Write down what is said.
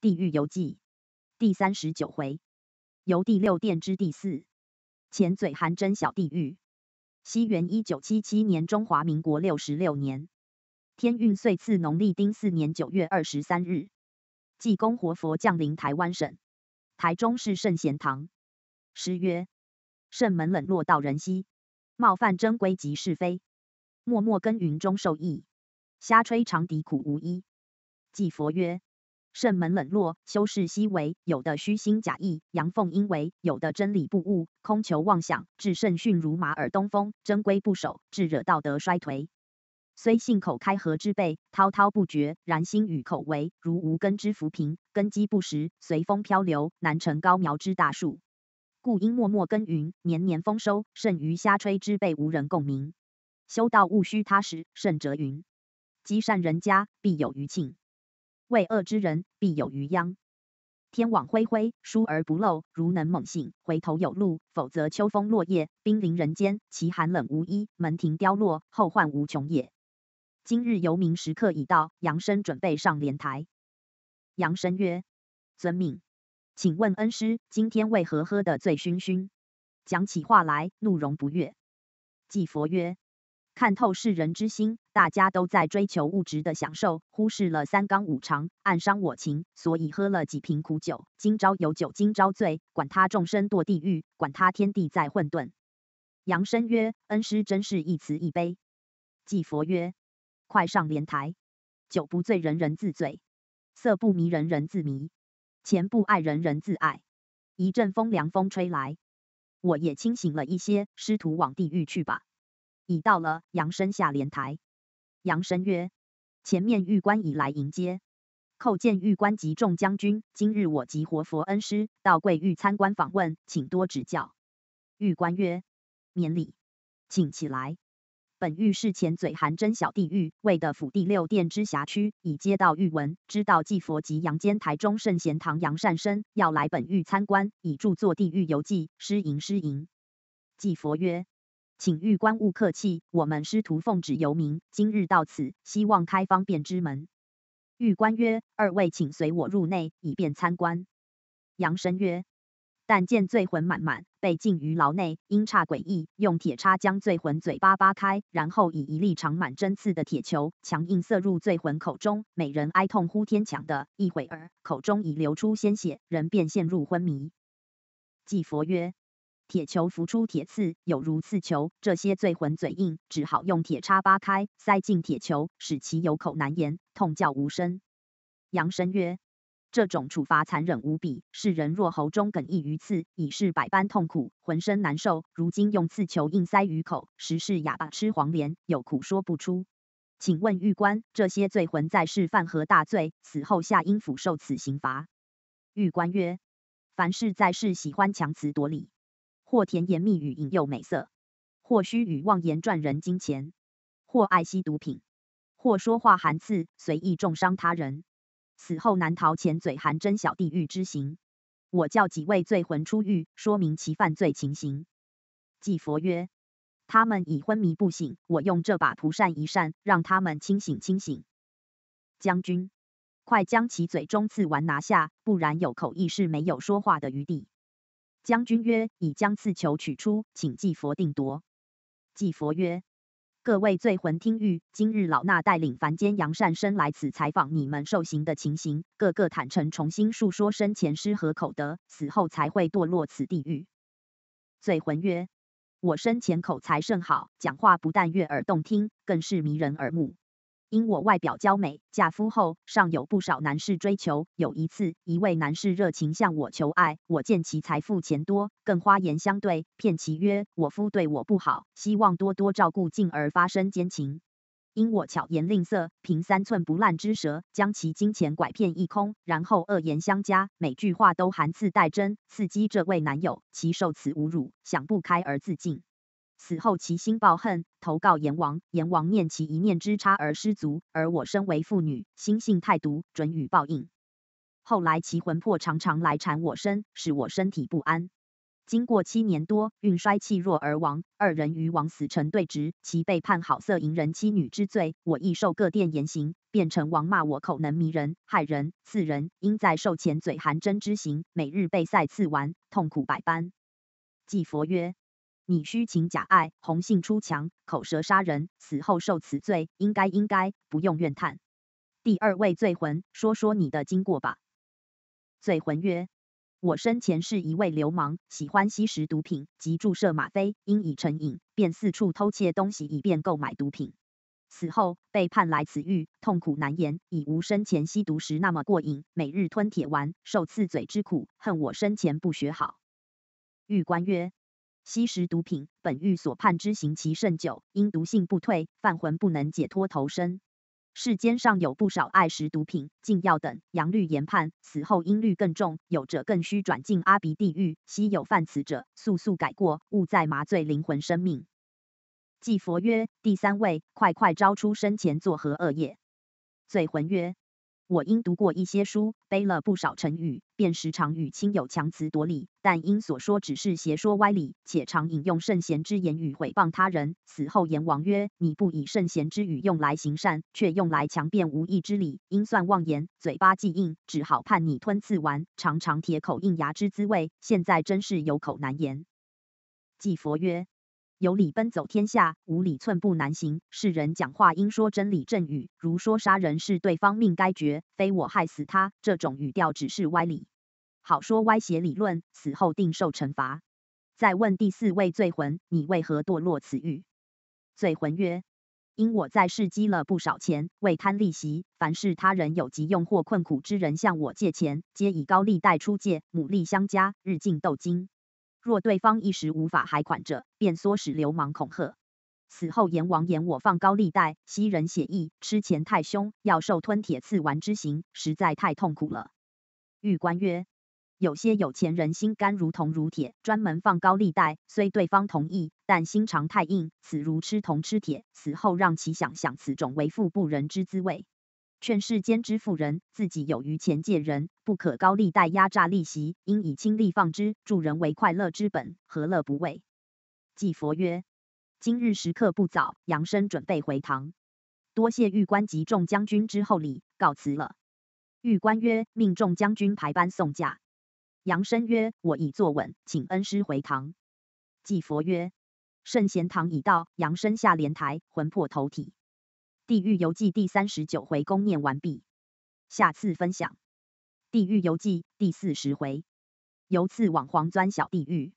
《地狱游记》第三十九回，游第六殿之第四，浅嘴寒针小地狱。西元一九七七年，中华民国六十六年，天运岁次农历丁巳年九月二十三日，济公活佛降临台湾省台中市圣贤堂。诗曰：圣门冷落道人稀，冒犯真规即是非。默默耕耘终受益，瞎吹长笛苦无依。济佛曰。圣门冷落，修士稀微，有的虚心假意，阳奉阴违；有的真理不悟，空求妄想，至圣训如马耳东风，真规不守，至惹道德衰颓。虽信口开河之辈，滔滔不绝，然心与口为如无根之浮萍，根基不实，随风漂流，难成高苗之大树。故因默默耕耘，年年丰收。胜于瞎吹之辈，无人共鸣。修道务须踏实，甚则云：积善人家，必有余庆。为恶之人，必有余殃。天网恢恢，疏而不漏。如能猛醒，回头有路；否则秋风落叶，冰凌人间，其寒冷无依，门庭凋落，后患无穷也。今日游民时刻已到，杨生准备上莲台。杨生曰：遵命。请问恩师，今天为何喝得醉醺醺？讲起话来，怒容不悦。季佛曰：看透世人之心。大家都在追求物质的享受，忽视了三纲五常，暗伤我情，所以喝了几瓶苦酒。今朝有酒今朝醉，管他众生堕地狱，管他天地在混沌。杨生曰：“恩师真是一慈一悲。”寂佛曰：“快上莲台，酒不醉人人自醉，色不迷人人自迷，钱不爱人人自爱。”一阵风凉风吹来，我也清醒了一些。师徒往地狱去吧。已到了，杨生下莲台。杨神曰：“前面玉官已来迎接，叩见玉官及众将军。今日我即活佛恩师到贵玉参观访问，请多指教。”玉官曰：“免礼，请起来。本狱是前嘴含真小地狱，为的府第六殿之辖区。已接到玉文，知道祭佛及阳间台中圣贤堂杨善生要来本狱参观，以著作地狱游记。失迎失迎。祭佛曰。”请玉官勿客气，我们师徒奉旨游民，今日到此，希望开方便之门。玉官曰：二位请随我入内，以便参观。杨生曰：但见醉魂满满，被禁于牢内，阴差诡异，用铁叉将醉魂嘴巴扒开，然后以一粒长满针刺的铁球，强硬塞入醉魂口中，每人哀痛呼天抢地，一会儿口中已流出鲜血，人便陷入昏迷。济佛曰。铁球浮出铁刺，有如刺球。这些罪魂嘴硬，只好用铁叉扒开，塞进铁球，使其有口难言，痛叫无声。杨生曰：这种处罚残忍无比，是人若喉中梗一鱼刺，已是百般痛苦，浑身难受；如今用刺球硬塞于口，实是哑巴吃黄连，有苦说不出。请问狱官，这些罪魂在世犯何大罪，死后下阴府受此刑罚？狱官曰：凡是在世喜欢强词夺理。或甜言蜜语引诱美色，或虚语妄言赚人金钱，或爱吸毒品，或说话含刺，随意重伤他人，死后难逃前嘴含针小地狱之刑。我叫几位罪魂出狱，说明其犯罪情形。祭佛曰：他们已昏迷不醒，我用这把蒲扇一扇，让他们清醒清醒。将军，快将其嘴中刺丸拿下，不然有口意是没有说话的余地。将军曰：“已将刺球取出，请祭佛定夺。”祭佛曰：“各位罪魂听谕，今日老衲带领凡间杨善生来此采访你们受刑的情形，个个坦诚，重新述说生前失和口德，死后才会堕落此地狱。”罪魂曰：“我生前口才甚好，讲话不但悦耳动听，更是迷人耳目。”因我外表娇美，嫁夫后尚有不少男士追求。有一次，一位男士热情向我求爱，我见其财富钱多，更花言相对，骗其曰：我夫对我不好，希望多多照顾，进而发生奸情。因我巧言令色，凭三寸不烂之舌，将其金钱拐骗一空，然后恶言相加，每句话都含刺带针，刺激这位男友，其受此侮辱，想不开而自尽。死后其心报恨，投告阎王，阎王念其一念之差而失足，而我身为妇女，心性太毒，准予报应。后来其魂魄常常来缠我身，使我身体不安。经过七年多，运衰气弱而亡。二人于王死成对峙，其被判好色淫人妻女之罪，我亦受各殿严刑，变成王骂我口能迷人害人。四人因在受前嘴含针之刑，每日被塞刺完，痛苦百般。祭佛曰。你虚情假爱，红杏出墙，口舌杀人，死后受此罪，应该应该，不用怨叹。第二位罪魂，说说你的经过吧。罪魂曰：我生前是一位流氓，喜欢吸食毒品及注射吗啡，因已成瘾，便四处偷窃东西以便购买毒品。死后被判来此狱，痛苦难言，已无生前吸毒时那么过瘾。每日吞铁丸，受刺嘴之苦，恨我生前不学好。狱官曰。吸食毒品，本欲所盼之行期甚久，因毒性不退，犯魂不能解脱投生。世间尚有不少爱食毒品、禁药等，阳律严判，死后阴律更重，有者更需转进阿鼻地狱。昔有犯此者，速速改过，勿再麻醉灵魂生命。即佛曰：“第三位，快快招出生前作何恶业？”罪魂曰。我因读过一些书，背了不少成语，便时常与亲友强词夺理。但因所说只是邪说歪理，且常引用圣贤之言与诽谤他人。死后阎王曰：你不以圣贤之语用来行善，却用来强辩无义之理，因算妄言，嘴巴既硬，只好判你吞刺丸，尝尝铁口硬牙之滋味。现在真是有口难言。即佛曰。有理奔走天下，无理寸步难行。世人讲话应说真理正语，如说杀人是对方命该绝，非我害死他，这种语调只是歪理。好说歪邪理论，死后定受惩罚。再问第四位罪魂，你为何堕落此狱？罪魂曰：因我在世积了不少钱，为贪利息，凡是他人有急用或困苦之人向我借钱，皆以高利贷出借，母利相加，日进斗金。若对方一时无法还款者，便唆使流氓恐吓。死后阎王言我放高利贷，吸人血意，吃钱太凶，要受吞铁刺丸之刑，实在太痛苦了。玉官曰：有些有钱人心肝如同如铁，专门放高利贷，虽对方同意，但心肠太硬，死如吃铜吃铁。死后让其想想此种为富不仁之滋味。劝世间之富人，自己有余钱借人，不可高利贷压榨利息，应以亲力放之，助人为快乐之本，何乐不为？济佛曰：今日时刻不早，杨生准备回堂，多谢玉官及众将军之厚礼，告辞了。玉官曰：命众将军排班送驾。杨生曰：我已坐稳，请恩师回堂。济佛曰：圣贤堂已到，杨生下莲台，魂魄投体。《地狱游记》第三十九回公念完毕，下次分享《地狱游记》第四十回，游次往黄钻小地狱。